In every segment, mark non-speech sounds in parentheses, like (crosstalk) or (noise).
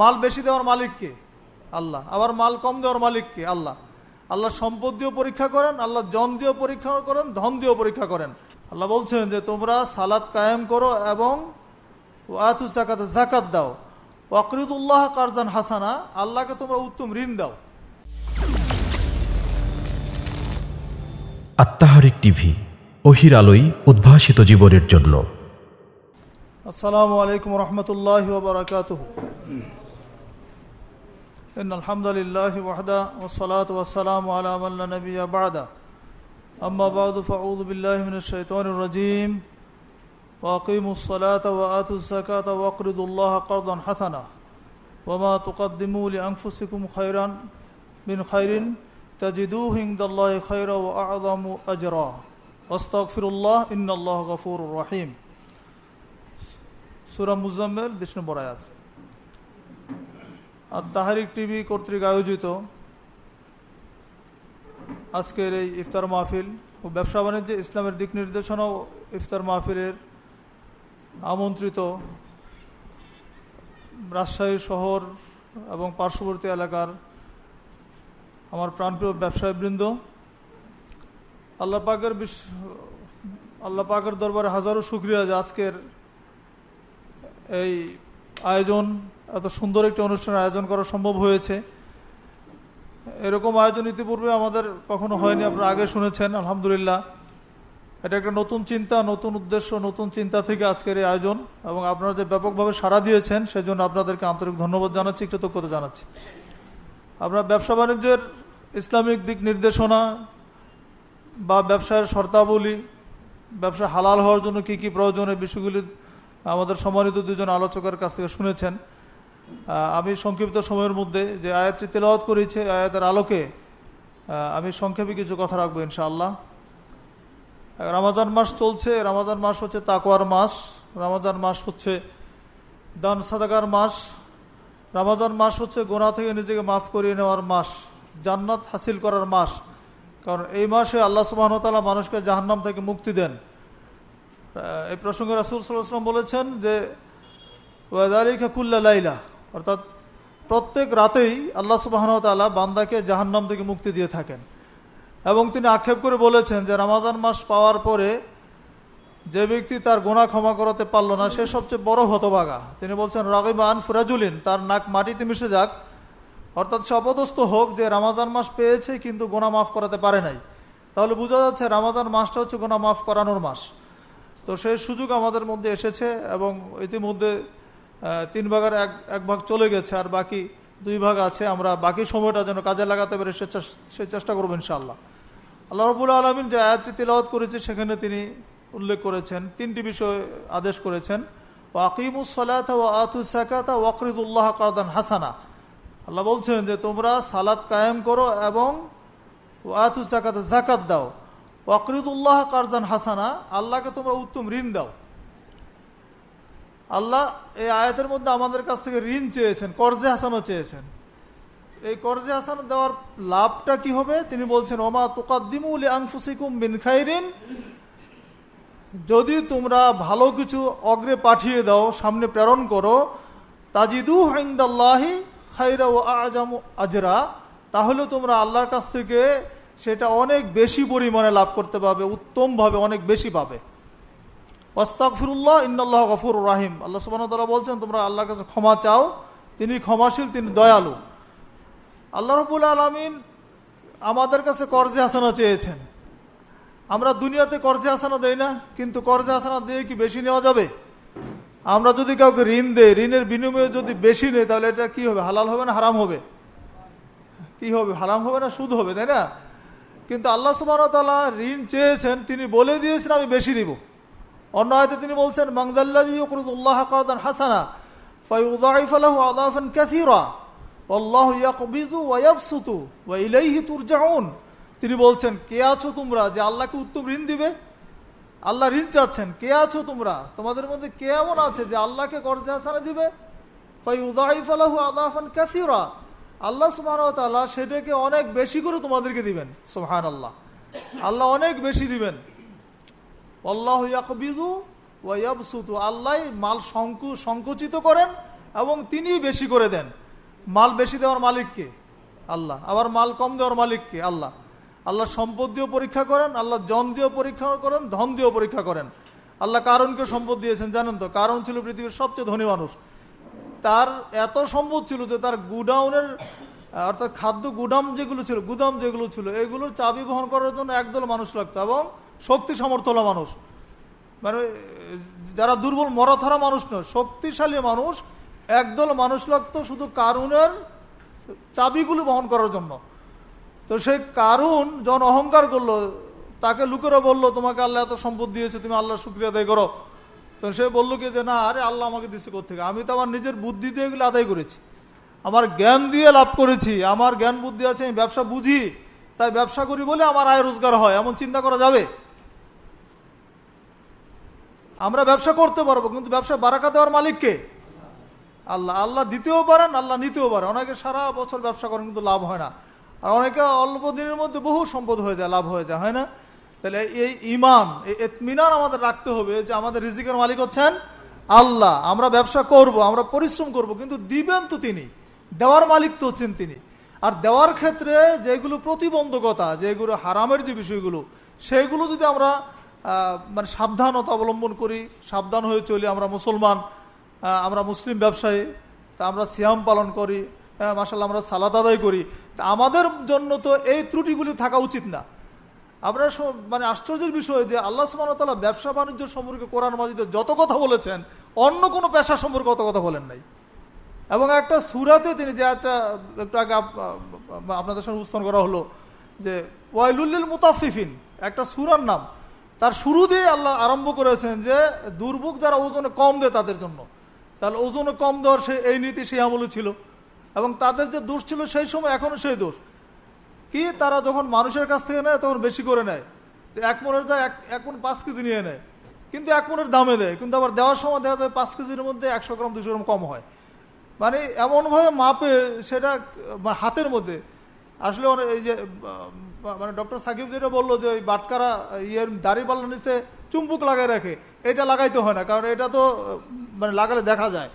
মাল বেশি দেওয়ার মালিককে আল্লাহ আবার মাল কম দেওয়ার মালিককে আল্লাহ আল্লাহ সম্পদ দিয়েও পরীক্ষা করেন আল্লাহ জন দিয়েও পরীক্ষা করেন ধন দিয়েও পরীক্ষা করেন আল্লাহ বলছেন যে তোমরা সালাদ কায়েম করো এবং জাকাত জাকাত দাও অকৃতুল্লাহ কারজান হাসানা আল্লাহকে তোমরা উত্তম ঋণ দাও আত্মাহারিক টিভি অহির আলোই উদ্ভাসিত জীবনের জন্য আসসালামু আলাইকুম রহমতুল্লাহ বারকাত إن الحمد لله وحده والصلاة والسلام على من لا نبي بعده أما بعد فأعوذ بالله من الشيطان الرجيم وأقيموا الصلاة وآتوا الزكاة وأقرضوا الله قرضا حسنا وما تقدموا لأنفسكم خيرا من خير تجدوه عند الله خيرا وأعظم أجرا واستغفر الله إن الله غفور رحيم سورة مزمل بشنو برايات তাহারিক টিভি কর্তৃক আয়োজিত আজকের এই ইফতার মাহফিল ও ব্যবসা বাণিজ্যে ইসলামের দিক নির্দেশনা ইফতার মাহফিলের আমন্ত্রিত রাজশাহী শহর এবং পার্শ্ববর্তী এলাকার আমার প্রাণপ্রিয় ব্যবসায়ীবৃন্দ আল্লাহ পাকের বিশ আল্লাহ পাকের দরবারে হাজারো শুক্রিয়া যে আজকের এই আয়োজন এত সুন্দর একটি অনুষ্ঠানের আয়োজন করা সম্ভব হয়েছে এরকম আয়োজন ইতিপূর্বে আমাদের কখনো হয়নি আপনারা আগে শুনেছেন আলহামদুলিল্লাহ এটা একটা নতুন চিন্তা নতুন উদ্দেশ্য নতুন চিন্তা থেকে আজকের এই আয়োজন এবং আপনারা যে ব্যাপকভাবে সাড়া দিয়েছেন সেজন্য আপনাদেরকে আন্তরিক ধন্যবাদ জানাচ্ছি কৃতজ্ঞতা জানাচ্ছি আপনার ব্যবসা বাণিজ্যের ইসলামিক দিক নির্দেশনা বা ব্যবসায়ের শর্তাবলী ব্যবসা হালাল হওয়ার জন্য কি কি প্রয়োজন এই বিষয়গুলি আমাদের সম্মানিত দুজন আলোচকের কাছ থেকে শুনেছেন আমি সংক্ষিপ্ত সময়ের মধ্যে যে আয়াতটি তেলাওয়াত করেছে আয়াতের আলোকে আমি সংক্ষেপে কিছু কথা রাখবো ইনশাআল্লাহ রামাজান মাস চলছে রামাজান মাস হচ্ছে তাকোয়ার মাস রামাজান মাস হচ্ছে দান সাদাকার মাস রামাজান মাস হচ্ছে গোনা থেকে নিজেকে মাফ করিয়ে নেওয়ার মাস জান্নাত হাসিল করার মাস কারণ এই মাসে আল্লাহ সুবাহতালা মানুষকে জাহান্নাম থেকে মুক্তি দেন এই প্রসঙ্গে রাসুল সাল্লাহ বলেছেন যে আলী কুল্লা লাইলা অর্থাৎ প্রত্যেক রাতেই আল্লাহ সুবাহনতালা বান্দাকে জাহান্নাম থেকে মুক্তি দিয়ে থাকেন এবং তিনি আক্ষেপ করে বলেছেন যে রামাজান মাস পাওয়ার পরে যে ব্যক্তি তার গোনা ক্ষমা করাতে পারল না সে সবচেয়ে বড় হতবাগা তিনি বলছেন রাগিবান ফুরাজুলিন তার নাক মাটিতে মিশে যাক অর্থাৎ সে অপদস্থ হোক যে রামাজান মাস পেয়েছে কিন্তু গোনা মাফ করাতে পারে নাই তাহলে বোঝা যাচ্ছে রামাজান মাসটা হচ্ছে গোনা মাফ করানোর মাস তো সেই সুযোগ আমাদের মধ্যে এসেছে এবং ইতিমধ্যে তিন ভাগের এক এক ভাগ চলে গেছে আর বাকি দুই ভাগ আছে আমরা বাকি সময়টা যেন কাজে লাগাতে পারি সে চেষ্টা করবো ইনশাল্লাহ আল্লাহ রবুল আলমিন যে আয়াতটি তিলাওয়াত করেছে সেখানে তিনি উল্লেখ করেছেন তিনটি বিষয় আদেশ করেছেন ওয়াকিমুসলাত ও আতুসাকাত ওয়াকরিদুল্লাহ কারদান হাসানা আল্লাহ বলছেন যে তোমরা সালাত কায়েম করো এবং ওয়াতুসাকাত জাকাত দাও ওয়াকরিদুল্লাহ কারজান হাসানা আল্লাহকে তোমরা উত্তম ঋণ দাও আল্লাহ এই আয়াতের মধ্যে আমাদের কাছ থেকে ঋণ চেয়েছেন কর্জে হাসানও চেয়েছেন এই কর্জে হাসান দেওয়ার লাভটা কি হবে তিনি বলছেন ওমা তোকাদ্দিমুল আংফুসিকুম বিন খাইরিন যদি তোমরা ভালো কিছু অগ্রে পাঠিয়ে দাও সামনে প্রেরণ করো তাজিদু হাইন্দাল্লাহি খাইরা ও আজাম আজরা তাহলে তোমরা আল্লাহর কাছ থেকে সেটা অনেক বেশি পরিমাণে লাভ করতে পারবে উত্তমভাবে অনেক বেশি পাবে ওস্তাক ফিরুল্লাহ ইন্নআল্লাহ গফুর রাহিম আল্লাহ সুবাহতাল্লাহ বলছেন তোমরা আল্লাহর কাছে ক্ষমা চাও তিনি ক্ষমাশীল তিনি দয়ালু আল্লাহ রবুল আলমিন আমাদের কাছে কর্জে হাসানা চেয়েছেন আমরা দুনিয়াতে কর্জে হাসানা দেই না কিন্তু কর্জে হাসানা দিয়ে কি বেশি নেওয়া যাবে আমরা যদি কাউকে ঋণ দেই ঋণের বিনিময়ে যদি বেশি নেই তাহলে এটা কি হবে হালাল হবে না হারাম হবে কি হবে হারাম হবে না সুদ হবে তাই না কিন্তু আল্লাহ সুবাহতাল্লাহ ঋণ চেয়েছেন তিনি বলে দিয়েছেন আমি বেশি দিব অন্য হয়তো তিনি বলছেন বাংদাল্লাদি হাসানা আল্লাহ ওয়া ইলাইহি তিনি বলছেন কে আছো তোমরা যে আল্লাহকে উত্তম ঋণ দিবে আল্লাহ ঋণ চাচ্ছেন কে আছো তোমরা তোমাদের মধ্যে কে এমন আছে যে আল্লাহকে কর্জে হাসানা দিবে আল্লাহ সুবাহ সেটাকে অনেক বেশি করে তোমাদেরকে দিবেন সুহান আল্লাহ আল্লাহ অনেক বেশি দিবেন অল্লাহ আল্লাহ মাল সংকু সংকুচিত করেন এবং তিনি বেশি করে দেন মাল বেশি দেওয়ার মালিককে আল্লাহ আবার মাল কম দেওয়ার মালিককে আল্লাহ আল্লাহ সম্পদ দিয়েও পরীক্ষা করেন আল্লাহ জন দিয়েও পরীক্ষা করেন ধন দিয়েও পরীক্ষা করেন আল্লাহ কারণকে সম্পদ দিয়েছেন জানেন তো কারণ ছিল পৃথিবীর সবচেয়ে ধনী মানুষ তার এত সম্পদ ছিল যে তার গুডাউনের অর্থাৎ খাদ্য গুডাম যেগুলো ছিল গুদাম যেগুলো ছিল এগুলোর চাবি বহন করার জন্য একদল মানুষ লাগতো এবং শক্তি সমর্থলা মানুষ মানে যারা দুর্বল মরথারা মানুষ নয় শক্তিশালী মানুষ একদল মানুষ লাগত শুধু কারুনের চাবিগুলো বহন করার জন্য তো সেই কারুন যখন অহংকার করলো তাকে লোকেরা বললো তোমাকে আল্লাহ এত সম্পদ দিয়েছে তুমি আল্লাহ শুক্রিয়া আদায় করো তো সে বললো কি যে না আরে আল্লাহ আমাকে দিচ্ছে কোথেকে আমি তো আমার নিজের বুদ্ধি দিয়ে এগুলো আদায় করেছি আমার জ্ঞান দিয়ে লাভ করেছি আমার জ্ঞান বুদ্ধি আছে আমি ব্যবসা বুঝি তাই ব্যবসা করি বলে আমার আয় রোজগার হয় এমন চিন্তা করা যাবে আমরা ব্যবসা করতে পারবো কিন্তু ব্যবসা বারাকা দেওয়ার মালিককে আল্লাহ আল্লাহ দিতেও পারেন আল্লাহ নিতেও পারেন অনেকে সারা বছর ব্যবসা করেন কিন্তু লাভ হয় না আর অনেকে অল্প দিনের মধ্যে বহু সম্পদ হয়ে যায় লাভ হয়ে যায় হয় না তাহলে এই ইমান এতমিনান আমাদের রাখতে হবে যে আমাদের রিজিকের মালিক হচ্ছেন আল্লাহ আমরা ব্যবসা করব আমরা পরিশ্রম করব কিন্তু দিবেন তো তিনি দেওয়ার মালিক তো হচ্ছেন তিনি আর দেওয়ার ক্ষেত্রে যেগুলো প্রতিবন্ধকতা যেগুলো হারামের যে বিষয়গুলো সেগুলো যদি আমরা মানে সাবধানতা অবলম্বন করি সাবধান হয়ে চলি আমরা মুসলমান আমরা মুসলিম ব্যবসায়ী তা আমরা সিয়াম পালন করি হ্যাঁ মাসাল্লাহ আমরা সালাদ আদায় করি তা আমাদের জন্য তো এই ত্রুটিগুলি থাকা উচিত না আপনার মানে আশ্চর্যের বিষয় যে আল্লাহ সুবাহতাল্লাহ ব্যবসা বাণিজ্য সম্পর্কে কোরআন মাজিদে যত কথা বলেছেন অন্য কোনো পেশা সম্পর্কে অত কথা বলেন নাই এবং একটা সুরাতে তিনি যে একটা একটু আগে আপনাদের সঙ্গে উপস্থান করা হলো যে ওয়াইলুল্লিল মুতাফিফিন একটা সুরার নাম তার শুরু দিয়ে আল্লাহ আরম্ভ করেছেন যে দুর্ভোগ যারা ওজনে কম দেয় তাদের জন্য তাহলে ওজনে কম দেওয়ার সে এই নীতি সেই আমলে ছিল এবং তাদের যে দোষ ছিল সেই সময় এখনও সেই দোষ কি তারা যখন মানুষের কাছ থেকে নেয় তখন বেশি করে নেয় যে এক মনের যায় এক এক মন পাঁচ কেজি নিয়ে নেয় কিন্তু এক মনের দামে দেয় কিন্তু আবার দেওয়ার সময় দেখা যায় পাঁচ কেজির মধ্যে একশো গ্রাম দুশো গ্রাম কম হয় মানে এমনভাবে মাপে সেটা হাতের মধ্যে আসলে এই যে মানে ডক্টর সাকিব যেটা বললো যে ওই বাটকারা ইয়ের দাড়ি পাল্লা নিচে চুম্বুক লাগাই রাখে এটা লাগাইতে হয় না কারণ এটা তো মানে লাগালে দেখা যায়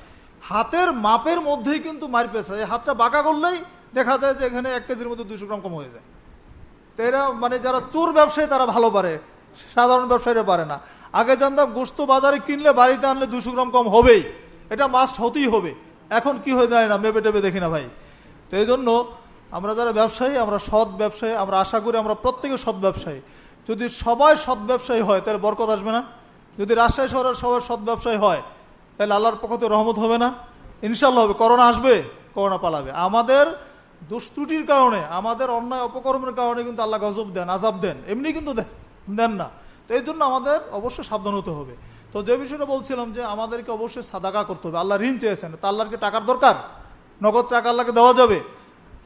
হাতের মাপের মধ্যেই কিন্তু মার এই হাতটা বাঁকা করলেই দেখা যায় যে এখানে এক কেজির মধ্যে দুশো গ্রাম কম হয়ে যায় তো এরা মানে যারা চোর ব্যবসায়ী তারা ভালো পারে সাধারণ ব্যবসায়ীরা পারে না আগে জানতাম গোস্ত বাজারে কিনলে বাড়িতে আনলে দুশো গ্রাম কম হবেই এটা মাস্ট হতেই হবে এখন কি হয়ে যায় না মেপে টেপে দেখি না ভাই তো এই জন্য আমরা যারা ব্যবসায়ী আমরা সৎ ব্যবসায়ী আমরা আশা করি আমরা প্রত্যেকে সৎ ব্যবসায়ী যদি সবাই সৎ ব্যবসায়ী হয় তাহলে বরকত আসবে না যদি রাজশাহী শহরের সবাই সৎ ব্যবসায়ী হয় তাহলে আল্লাহর পক্ষতে রহমত হবে না ইনশাল্লাহ হবে করোনা আসবে করোনা পালাবে আমাদের দুষ্টুটির কারণে আমাদের অন্যায় অপকর্মের কারণে কিন্তু আল্লাহ গজব দেন আজাব দেন এমনি কিন্তু দেন না তো এই জন্য আমাদের অবশ্যই সাবধান হতে হবে তো যে বিষয়টা বলছিলাম যে আমাদেরকে অবশ্যই সাদাকা করতে হবে আল্লাহ ঋণ চেয়েছেন তা আল্লাহকে টাকার দরকার নগদ টাকা আল্লাহকে দেওয়া যাবে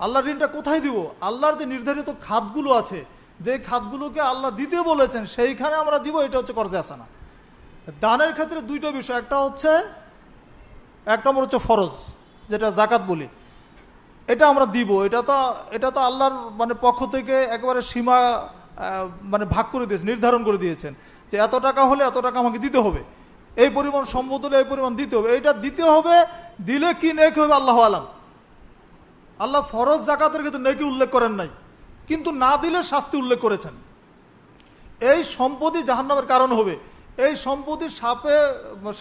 আল্লাহর ঋণটা কোথায় দিব আল্লাহর যে নির্ধারিত খাতগুলো আছে যে খাতগুলোকে আল্লাহ দিতে বলেছেন সেইখানে আমরা দিব এটা হচ্ছে কর্জে না দানের ক্ষেত্রে দুইটা বিষয় একটা হচ্ছে এক নম্বর হচ্ছে ফরজ যেটা জাকাত বলি এটা আমরা দিব এটা তো এটা তো আল্লাহর মানে পক্ষ থেকে একেবারে সীমা মানে ভাগ করে দিয়েছে নির্ধারণ করে দিয়েছেন যে এত টাকা হলে এত টাকা আমাকে দিতে হবে এই পরিমাণ সম্মত হলে এই পরিমাণ দিতে হবে এটা দিতে হবে দিলে কি নেক হবে আল্লাহ আলাম আল্লাহ ফরজ জাকাতের কিন্তু নেকি উল্লেখ করেন নাই কিন্তু না দিলে শাস্তি উল্লেখ করেছেন এই সম্পত্তি জাহান্নামের কারণ হবে এই সম্পত্তি সাপে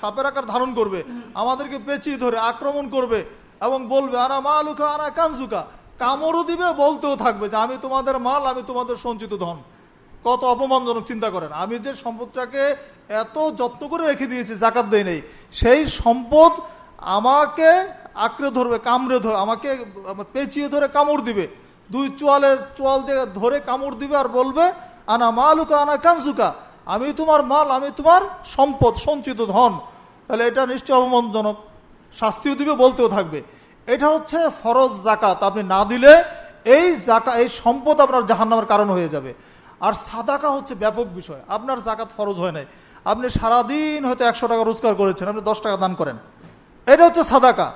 সাপের আকার ধারণ করবে আমাদেরকে পেঁচিয়ে ধরে আক্রমণ করবে এবং বলবে আনা মা লুকা আনা কানজুকা কামড়ও দিবে বলতেও থাকবে যে আমি তোমাদের মাল আমি তোমাদের সঞ্চিত ধন কত অপমানজনক চিন্তা করেন আমি যে সম্পদটাকে এত যত্ন করে রেখে দিয়েছি জাকাত দেয় নেই সেই সম্পদ আমাকে আঁকড়ে ধরবে কামড়ে ধরে আমাকে পেঁচিয়ে ধরে কামড় দিবে দুই চোয়ালের চোয়াল দিয়ে ধরে কামড় দিবে আর বলবে আনা মালুকা আনা কানসুকা আমি তোমার মাল আমি তোমার সম্পদ সঞ্চিত ধন তাহলে এটা নিশ্চয় অবমানজনক শাস্তিও দিবে বলতেও থাকবে এটা হচ্ছে ফরজ জাকাত আপনি না দিলে এই জাকা এই সম্পদ আপনার জাহান্নামের কারণ হয়ে যাবে আর সাদাকা হচ্ছে ব্যাপক বিষয় আপনার জাকাত ফরজ হয় নাই আপনি সারাদিন হয়তো একশো টাকা রোজগার করেছেন আপনি দশ টাকা দান করেন এটা হচ্ছে সাদাকা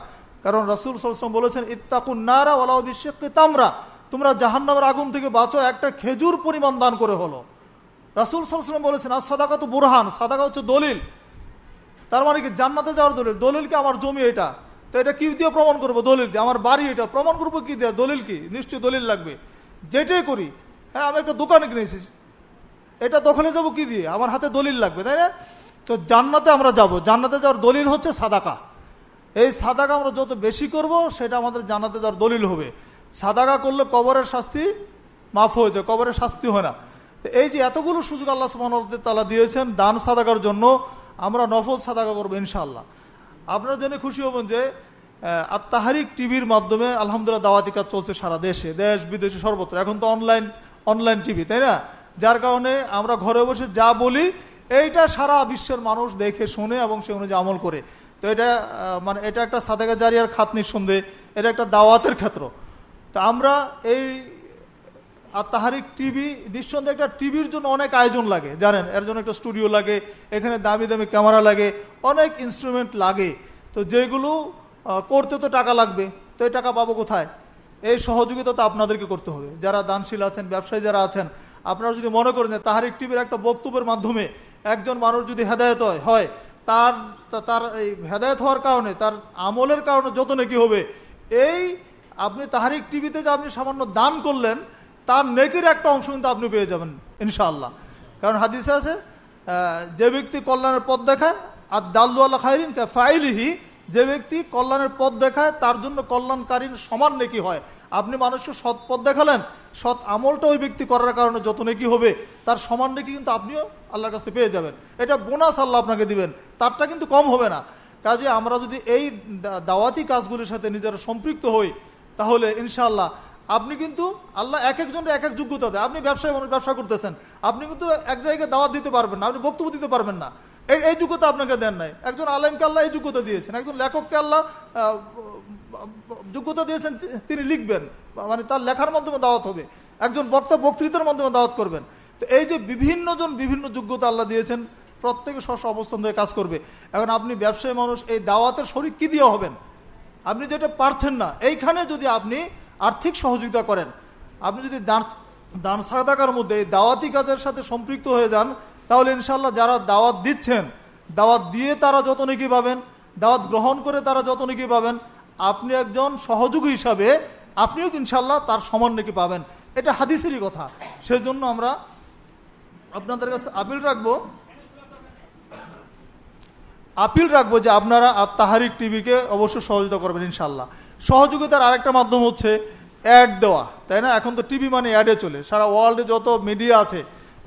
কারণ রসুল সাল্লাম বলেছেন ইত্তাকুন নারা ওলা অভিষেককে তামরা তোমরা জাহান্নামের আগুন থেকে বাঁচো একটা খেজুর পরিমাণ দান করে হলো রাসুল সাল্লাম বলেছেন আর সাদাকা তো বুরহান সাদাকা হচ্ছে দলিল তার মানে কি জান্নাতে যাওয়ার দলিল দলিল কি আমার জমি এটা তো এটা কি দিয়ে প্রমাণ করবো দলিল দিয়ে আমার বাড়ি এটা প্রমাণ করবো কি দিয়ে দলিল কি নিশ্চয়ই দলিল লাগবে যেটাই করি হ্যাঁ আমি একটা দোকানে কিনেছি এটা দখলে যাব কি দিয়ে আমার হাতে দলিল লাগবে তাই না তো জান্নাতে আমরা যাব জান্নাতে যাওয়ার দলিল হচ্ছে সাদাকা এই সাদাকা আমরা যত বেশি করব সেটা আমাদের জানাতে যাওয়ার দলিল হবে সাদাকা করলে কবরের শাস্তি মাফ হয়ে যায় কবরের শাস্তি হয় না এই যে এতগুলো সুযোগ আল্লাহ তালা দিয়েছেন দান সাদাকার জন্য আমরা নফল সাদাকা করবো ইনশাআল্লাহ আপনারা জেনে খুশি হবেন যে আত্মাহারিক টিভির মাধ্যমে আলহামদুলিল্লাহ দাওয়াতি কাজ চলছে সারা দেশে দেশ বিদেশে সর্বত্র এখন তো অনলাইন অনলাইন টিভি তাই না যার কারণে আমরা ঘরে বসে যা বলি এইটা সারা বিশ্বের মানুষ দেখে শুনে এবং সে অনুযায়ী আমল করে তো এটা মানে এটা একটা সাদেকা জারিয়ার খাত নিঃসন্দেহে এটা একটা দাওয়াতের ক্ষেত্র তো আমরা এই আর তাহারিক টিভি নিঃসন্দেহে একটা টিভির জন্য অনেক আয়োজন লাগে জানেন এর জন্য একটা স্টুডিও লাগে এখানে দামি দামি ক্যামেরা লাগে অনেক ইনস্ট্রুমেন্ট লাগে তো যেগুলো করতে তো টাকা লাগবে তো এই টাকা পাবো কোথায় এই সহযোগিতা তো আপনাদেরকে করতে হবে যারা দানশীল আছেন ব্যবসায়ী যারা আছেন আপনারা যদি মনে করেন যে তাহারিক টিভির একটা বক্তব্যের মাধ্যমে একজন মানুষ যদি হেদায়ত হয় তার তার এই হেদায়ত হওয়ার কারণে তার আমলের কারণে যত নেকি হবে এই আপনি তাহারিক টিভিতে যে আপনি সামান্য দান করলেন তার নেকির একটা অংশ কিন্তু আপনি পেয়ে যাবেন ইনশাআল্লাহ কারণ হাদিসে আছে যে ব্যক্তি কল্যাণের পথ দেখায় আর দাল্লু আল্লাহ খাইরিন ফাইলিহি যে ব্যক্তি কল্যাণের পথ দেখায় তার জন্য কল্যাণকারীর সমান নেকি হয় আপনি মানুষকে সৎ পথ দেখালেন সৎ আমলটা ওই ব্যক্তি করার কারণে যত নেকি হবে তার সমান নেকি কিন্তু আপনিও আল্লাহর কাছে পেয়ে যাবেন এটা বোনাস আল্লাহ আপনাকে দিবেন তারটা কিন্তু কম হবে না কাজে আমরা যদি এই দাওয়াতি কাজগুলির সাথে নিজেরা সম্পৃক্ত হই তাহলে ইনশাআল্লাহ আপনি কিন্তু আল্লাহ এক একজনের এক এক যোগ্যতা দেয় আপনি ব্যবসায় মানুষ ব্যবসা করতেছেন আপনি কিন্তু এক জায়গায় দাওয়াত দিতে পারবেন না আপনি বক্তব্য দিতে পারবেন না এই যোগ্যতা আপনাকে দেন নাই একজন আলেমকে আল্লাহ এই যোগ্যতা দিয়েছেন একজন লেখককে আল্লাহ যোগ্যতা দিয়েছেন তিনি লিখবেন মানে তার লেখার মাধ্যমে দাওয়াত হবে একজন বক্তা বক্তৃতার মাধ্যমে দাওয়াত করবেন তো এই যে বিভিন্নজন বিভিন্ন যোগ্যতা আল্লাহ দিয়েছেন প্রত্যেকে স্ব অবস্থান ধরে কাজ করবে এখন আপনি ব্যবসায়ী মানুষ এই দাওয়াতের শরীর কী দিয়ে হবেন আপনি যেটা পারছেন না এইখানে যদি আপনি আর্থিক সহযোগিতা করেন আপনি যদি দান দান সাদাকার মধ্যে এই দাওয়াতি কাজের সাথে সম্পৃক্ত হয়ে যান তাহলে ইনশাল্লাহ যারা দাওয়াত দিচ্ছেন দাওয়াত দিয়ে তারা যত নাকি পাবেন দাওয়াত গ্রহণ করে তারা যত নাকি পাবেন আপনি একজন সহযোগী হিসাবে আপনিও ইনশাল্লাহ তার সমান নাকি পাবেন এটা হাদিসেরই কথা সেজন্য আমরা আপনাদের কাছে আপিল রাখবো আপিল রাখবো যে আপনারা আর তাহারিক টিভিকে অবশ্যই সহযোগিতা করবেন ইনশাল্লাহ সহযোগিতার আরেকটা মাধ্যম হচ্ছে অ্যাড দেওয়া তাই না এখন তো টিভি মানে অ্যাডে চলে সারা ওয়ার্ল্ডে যত মিডিয়া আছে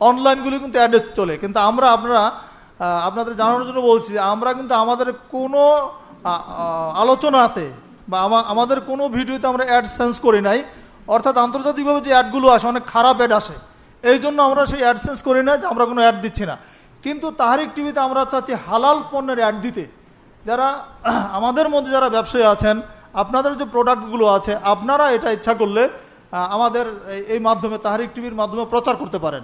অনলাইনগুলি কিন্তু অ্যাড্রেস চলে কিন্তু আমরা আপনারা আপনাদের জানানোর জন্য বলছি আমরা কিন্তু আমাদের কোনো আলোচনাতে বা আমাদের কোনো ভিডিওতে আমরা অ্যাড সেন্স করি নাই অর্থাৎ আন্তর্জাতিকভাবে যে অ্যাডগুলো আসে অনেক খারাপ অ্যাড আসে এই জন্য আমরা সেই অ্যাড সেন্স করি না যে আমরা কোনো অ্যাড দিচ্ছি না কিন্তু তাহারিক টিভিতে আমরা চাচ্ছি হালাল পণ্যের অ্যাড দিতে যারা (clears throat) আমাদের মধ্যে যারা ব্যবসায়ী আছেন আপনাদের যে প্রোডাক্টগুলো আছে আপনারা এটা ইচ্ছা করলে আমাদের এই মাধ্যমে তাহারিক টিভির মাধ্যমে প্রচার করতে পারেন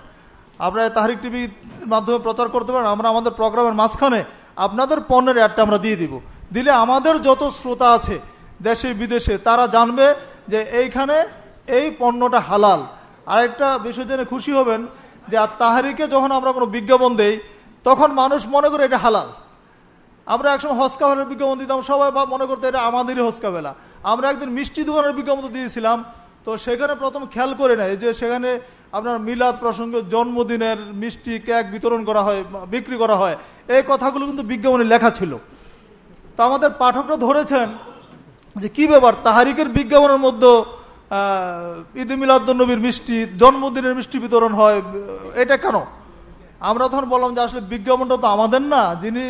আপনারা তাহারিক টিভির মাধ্যমে প্রচার করতে পারেন আমরা আমাদের প্রোগ্রামের মাঝখানে আপনাদের পণ্যের অ্যাডটা আমরা দিয়ে দিব দিলে আমাদের যত শ্রোতা আছে দেশে বিদেশে তারা জানবে যে এইখানে এই পণ্যটা হালাল আরেকটা বিষয় জেনে খুশি হবেন যে আর তাহারিকে যখন আমরা কোনো বিজ্ঞাপন দেই তখন মানুষ মনে করে এটা হালাল আমরা একসময় হসকাভেলার বিজ্ঞাপন দিতাম সবাই বা মনে করতো এটা আমাদেরই হসকাভেলা আমরা একদিন মিষ্টি দোকানের বিজ্ঞাপন দিয়েছিলাম তো সেখানে প্রথম খেয়াল করে নেয় যে সেখানে আপনার মিলাদ প্রসঙ্গে জন্মদিনের মিষ্টি কেক বিতরণ করা হয় বিক্রি করা হয় এই কথাগুলো কিন্তু বিজ্ঞাপনে লেখা ছিল তো আমাদের পাঠকরা ধরেছেন যে কী ব্যাপার তাহারিকের বিজ্ঞাপনের মধ্যে ঈদ মিলাদুলনবীর মিষ্টি জন্মদিনের মিষ্টি বিতরণ হয় এটা কেন আমরা তখন বললাম যে আসলে বিজ্ঞাপনটা তো আমাদের না যিনি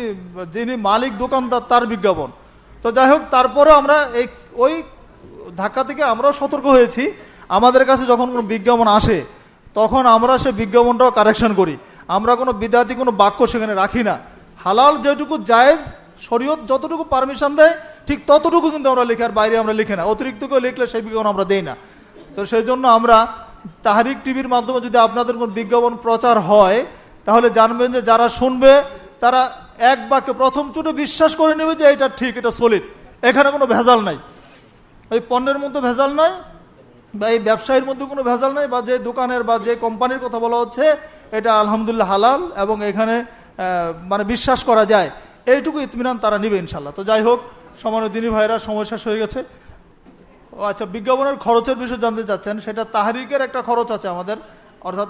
যিনি মালিক দোকানদার তার বিজ্ঞাপন তো যাই হোক তারপরে আমরা এই ওই ধাক্কা থেকে আমরাও সতর্ক হয়েছি আমাদের কাছে যখন কোনো বিজ্ঞাপন আসে তখন আমরা সে বিজ্ঞাপনটাও কারেকশন করি আমরা কোনো বিদ্যার্থী কোনো বাক্য সেখানে রাখি না হালাল যেটুকু জায়েজ শরীয়ত যতটুকু পারমিশন দেয় ঠিক ততটুকু কিন্তু আমরা লিখে আর বাইরে আমরা লিখে না অতিরিক্ত কেউ লিখলে সেই বিজ্ঞাপন আমরা দেই না তো সেই জন্য আমরা তাহারিক টিভির মাধ্যমে যদি আপনাদের কোনো বিজ্ঞাপন প্রচার হয় তাহলে জানবেন যে যারা শুনবে তারা এক বাক্যে প্রথম চুটে বিশ্বাস করে নেবে যে এটা ঠিক এটা সলিড এখানে কোনো ভেজাল নাই ওই পণ্যের মধ্যে ভেজাল নয় বা এই ব্যবসায়ীর মধ্যে কোনো ভেজাল নাই বা যে দোকানের বা যে কোম্পানির কথা বলা হচ্ছে এটা আলহামদুলিল্লাহ হালাল এবং এখানে মানে বিশ্বাস করা যায় এইটুকু ইতমিনান তারা নিবে ইনশাল্লাহ তো যাই হোক সমানীয় দিনী ভাইরা সময় শেষ হয়ে গেছে ও আচ্ছা বিজ্ঞাপনের খরচের বিষয়ে জানতে চাচ্ছেন সেটা তাহারিকের একটা খরচ আছে আমাদের অর্থাৎ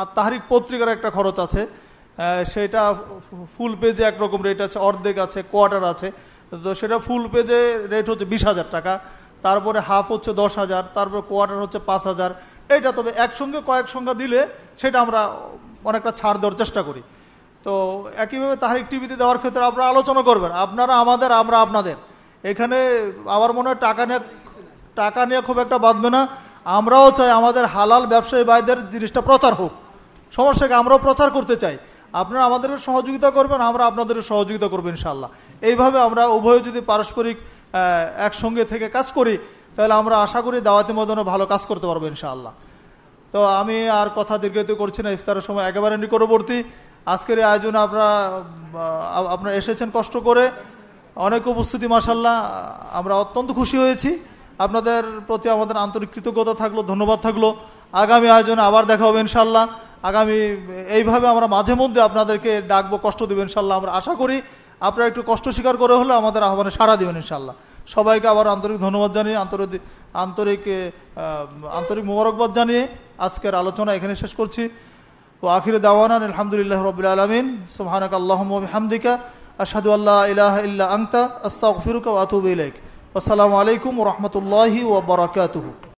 আর তাহারিক পত্রিকার একটা খরচ আছে সেটা ফুল পেজে একরকম রেট আছে অর্ধেক আছে কোয়ার্টার আছে তো সেটা ফুল পেজে রেট হচ্ছে বিশ হাজার টাকা তারপরে হাফ হচ্ছে দশ হাজার তারপরে কোয়ার্টার হচ্ছে পাঁচ হাজার এইটা তবে একসঙ্গে কয়েক সংখ্যা দিলে সেটা আমরা অনেকটা ছাড় দেওয়ার চেষ্টা করি তো একইভাবে তাহারিক টিভিতে দেওয়ার ক্ষেত্রে আপনারা আলোচনা করবেন আপনারা আমাদের আমরা আপনাদের এখানে আমার মনে হয় টাকা নিয়ে টাকা নিয়ে খুব একটা বাঁধবে না আমরাও চাই আমাদের হালাল ব্যবসায়ী ভাইদের জিনিসটা প্রচার হোক সমস্যাকে আমরাও প্রচার করতে চাই আপনারা আমাদের সহযোগিতা করবেন আমরা আপনাদের সহযোগিতা করবো ইনশাল্লাহ এইভাবে আমরা উভয় যদি পারস্পরিক একসঙ্গে থেকে কাজ করি তাহলে আমরা আশা করি দাওয়াতি মদনও ভালো কাজ করতে পারবো ইনশাআল্লাহ তো আমি আর কথা দীর্ঘায়িত করছি না ইফতারের সময় একেবারে নিকটবর্তী আজকের এই আয়োজন আপনারা আপনারা এসেছেন কষ্ট করে অনেক উপস্থিতি মাসাল্লাহ আমরা অত্যন্ত খুশি হয়েছি আপনাদের প্রতি আমাদের আন্তরিক কৃতজ্ঞতা থাকলো ধন্যবাদ থাকলো আগামী আয়োজনে আবার দেখা হবে ইনশাল্লাহ আগামী এইভাবে আমরা মাঝে মধ্যে আপনাদেরকে ডাকবো কষ্ট দেবো ইনশাল্লাহ আমরা আশা করি আপনারা একটু কষ্ট স্বীকার করে হলেও আমাদের আহ্বানে সাড়া দেবেন ইনশাল্লাহ সবাইকে আবার আন্তরিক ধন্যবাদ জানিয়ে আন্তরিক আন্তরিক আন্তরিক মোবারকবাদ জানিয়ে আজকের আলোচনা এখানে শেষ করছি ও আখির দাওয়ানান আলহামদুলিল্লাহ রবিল আলমিন সোহানক হামদিকা আসাদু আল্লাহ ইলাহ ইল্লা আংতা আস্তা ফিরুক আতুব ইলাইক আসসালামু আলাইকুম রহমতুল্লাহি ওবরাকাতুহু